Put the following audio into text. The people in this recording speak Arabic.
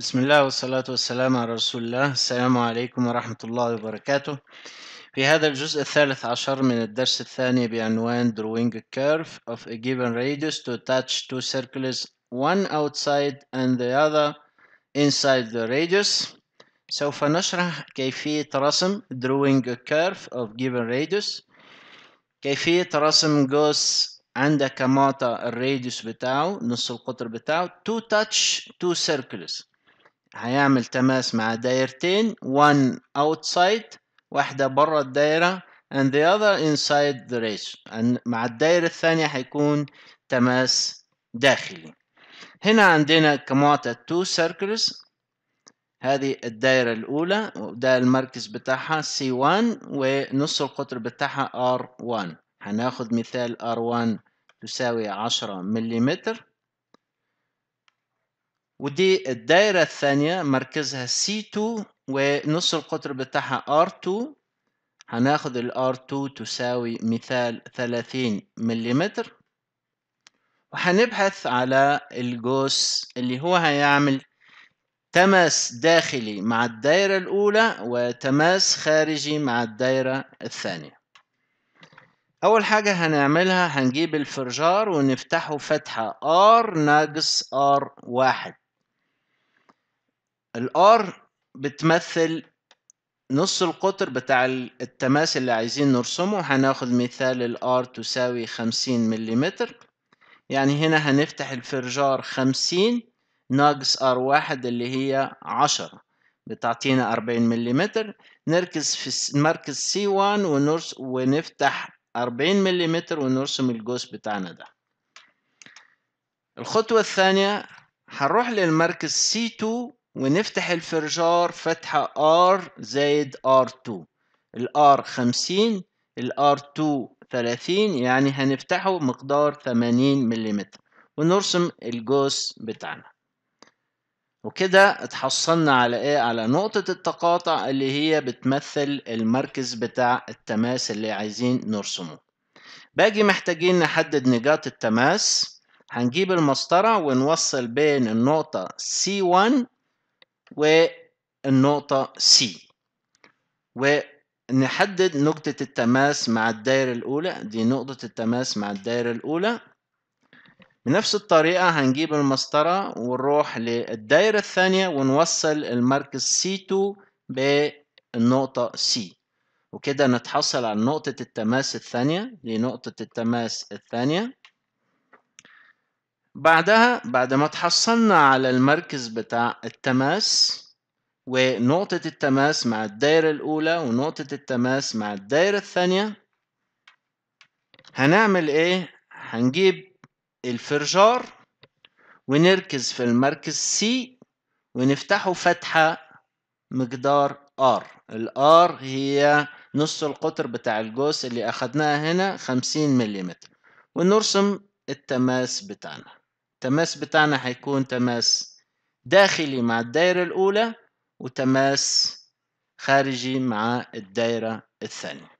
بسم الله والصلاة والسلام على رسول الله السلام عليكم ورحمة الله وبركاته في هذا الجزء الثالث عشر من الدرس الثاني بعنوان Drawing a curve of a given radius to touch two circles one outside and the other inside the radius سوف نشرح كيفية رسم Drawing a curve of given radius كيفية رسم جوس عندك ماطا الراديوس بتاعه نص القطر بتاعه to touch two circles هيعمل تماس مع دايرتين one outside واحدة بره الدايرة and the other inside the race and مع الدايرة الثانية هيكون تماس داخلي هنا عندنا كمعطى two circles هذه الدايرة الأولى وده المركز بتاعها C1 ونص القطر بتاعها R1 هناخد مثال R1 تساوي 10 مليمتر ودي الدايرة الثانية مركزها C2 ونص القطر بتاعها R2 هناخد ال R2 تساوي مثال 30 ملم وهنبحث على الجوس اللي هو هيعمل تماس داخلي مع الدايرة الأولى وتماس خارجي مع الدايرة الثانية أول حاجة هنعملها هنجيب الفرجار ونفتحه فتحة R ناقص R واحد الار بتمثل نص القطر بتاع التماس اللي عايزين نرسمه هناخد مثال الار تساوي خمسين مليمتر يعني هنا هنفتح الفرجار خمسين ناقص ار واحد اللي هي عشرة بتعطينا أربعين مليمتر نركز في مركز سي وان ونرس ونفتح أربعين مليمتر ونرسم الجوز بتاعنا ده الخطوة الثانية هنروح للمركز سي تو ونفتح الفرجار فتحة R زائد R2 R 50 r 2 30 يعني هنفتحه مقدار 80 ملم ونرسم الجوز بتاعنا وكده اتحصلنا على ايه على نقطة التقاطع اللي هي بتمثل المركز بتاع التماس اللي عايزين نرسمه باجي محتاجين نحدد نقاط التماس هنجيب المسطرة ونوصل بين النقطة C1 والنقطة C ونحدد نقطة التماس مع الدايرة الأولى دي نقطة التماس مع الدايرة الأولى بنفس الطريقة هنجيب المسطرة ونروح للدايرة الثانية ونوصل المركز C2 بالنقطة C وكده نتحصل على نقطة التماس الثانية دي نقطة التماس الثانية بعدها بعد ما تحصلنا على المركز بتاع التماس ونقطة التماس مع الدايرة الأولى ونقطة التماس مع الدايرة الثانية هنعمل إيه؟ هنجيب الفرجار ونركز في المركز سي ونفتحه فتحة مقدار R الار هي نص القطر بتاع الجوز اللي أخدناها هنا خمسين مليمتر ونرسم التماس بتاعنا التماس بتاعنا هيكون تماس داخلي مع الدايرة الأولى وتماس خارجي مع الدايرة الثانية